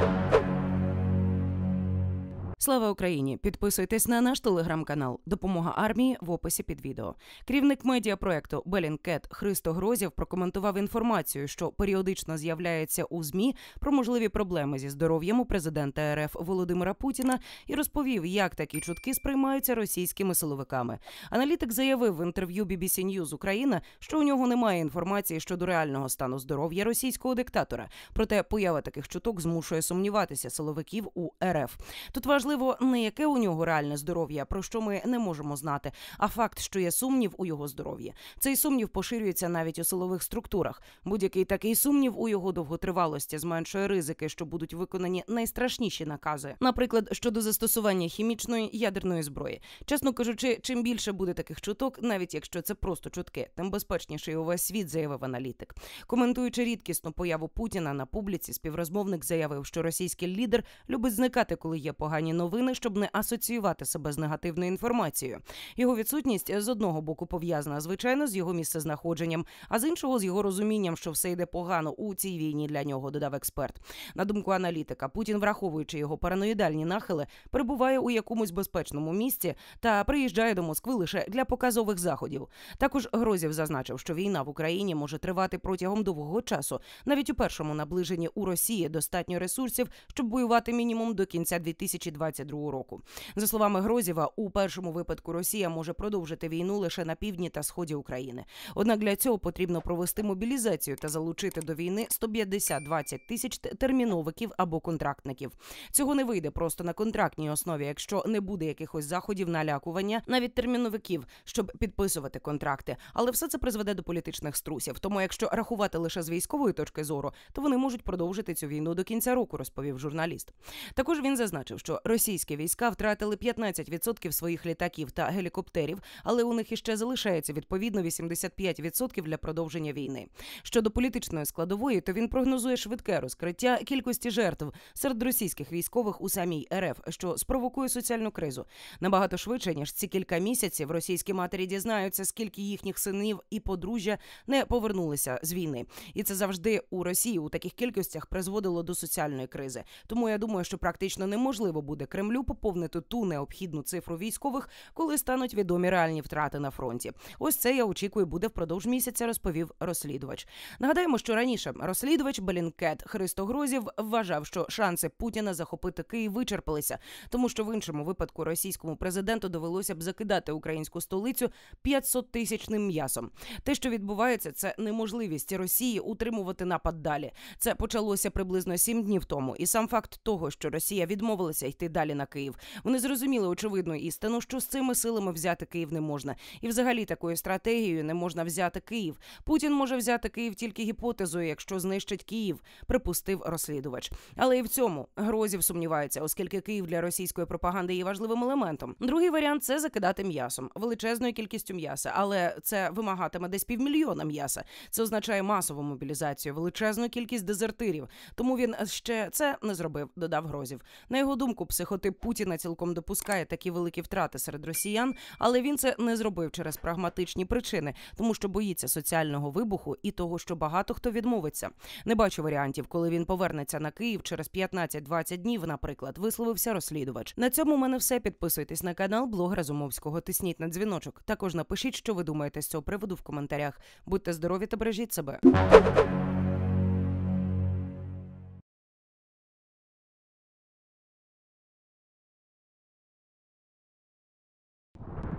you Слава Україні! Підписуйтесь на наш телеграм-канал. Допомога армії в описі під відео. Керівник медіапроекту Белінкет Христо Грозів прокоментував інформацію, що періодично з'являється у змі про можливі проблеми зі здоров'ям у президента РФ Володимира Путіна і розповів, як такі чутки сприймаються російськими силовиками. Аналітик заявив в інтерв'ю BBC News Україна, що у нього немає інформації щодо реального стану здоров'я російського диктатора. Проте поява таких чуток змушує сумніватися силовиків у РФ. Тут важливо важливо не яке у нього реальне здоров'я, про що ми не можемо знати, а факт, що є сумнів у його здоров'ї. Цей сумнів поширюється навіть у силових структурах. Будь-який такий сумнів у його довготривалості зменшує ризики, що будуть виконані найстрашніші накази, наприклад, щодо застосування хімічної ядерної зброї. Чесно кажучи, чим більше буде таких чуток, навіть якщо це просто чутки, тим безпечніший увесь світ заявив аналітик. Коментуючи рідкісну появу Путіна на публіці, співрозмовник заявив, що російський лідер любить зникати, коли є погані новини новини, щоб не асоціювати себе з негативною інформацією. Його відсутність з одного боку пов'язана звичайно з його місцезнаходженням, а з іншого з його розумінням, що все йде погано у цій війні для нього. Додав експерт. На думку аналітика, Путін, враховуючи його параноїдальні нахили, перебуває у якомусь безпечному місці та приїжджає до Москви лише для показових заходів. Також Грозів зазначив, що війна в Україні може тривати протягом довгого часу, навіть у першому наближенні у Росії достатньо ресурсів, щоб воювати мінімум до кінця 2024 2022 року. За словами Грозєва, у першому випадку Росія може продовжити війну лише на півдні та сході України. Однак для цього потрібно провести мобілізацію та залучити до війни 150-20 тисяч терміновиків або контрактників. Цього не вийде просто на контрактній основі, якщо не буде якихось заходів налякування, навіть терміновиків, щоб підписувати контракти. Але все це призведе до політичних струсів. Тому, якщо рахувати лише з військової точки зору, то вони можуть продовжити цю війну до кінця року, розповів журналіст. Також він зазначив, що Росія Російські війська втратили 15% своїх літаків та гелікоптерів, але у них іще залишається відповідно 85% для продовження війни. Щодо політичної складової, то він прогнозує швидке розкриття кількості жертв серед російських військових у самій РФ, що спровокує соціальну кризу. Набагато швидше ніж ці кілька місяців російські матері дізнаються, скільки їхніх синів і подружжя не повернулися з війни, і це завжди у Росії у таких кількостях призводило до соціальної кризи. Тому я думаю, що практично неможливо буде Кремлю поповнити ту необхідну цифру військових, коли стануть відомі реальні втрати на фронті. Ось це я очікую буде впродовж місяця. Розповів розслідувач. Нагадаємо, що раніше розслідувач Белінкет Христо Грозів вважав, що шанси Путіна захопити Київ вичерпалися, тому що в іншому випадку російському президенту довелося б закидати українську столицю 500 тисячним м'ясом. Те, що відбувається, це неможливість Росії утримувати напад далі. Це почалося приблизно сім днів тому, і сам факт того, що Росія відмовилася йти далі далі на Київ. Вони зрозуміли очевидну істину, що з цими силами взяти Київ не можна, і взагалі такою стратегією не можна взяти Київ. Путін може взяти Київ тільки гіпотезою, якщо знищить Київ, припустив розслідувач. Але і в цьому грозів сумніваються, оскільки Київ для російської пропаганди є важливим елементом. Другий варіант це закидати м'ясом, величезною кількістю м'яса, але це вимагатиме десь півмільйона м'яса. Це означає масову мобілізацію, величезну кількість дезертирів. Тому він ще це не зробив. Додав грозів. На його думку, психологія психотип Путіна цілком допускає такі великі втрати серед росіян, але він це не зробив через прагматичні причини, тому що боїться соціального вибуху і того, що багато хто відмовиться. Не бачу варіантів, коли він повернеться на Київ через 15-20 днів. Наприклад, висловився розслідувач. На цьому в мене все. Підписуйтесь на канал блог Разумовського. Тисніть на дзвіночок. Також напишіть, що ви думаєте з цього приводу в коментарях. Будьте здорові та бережіть себе.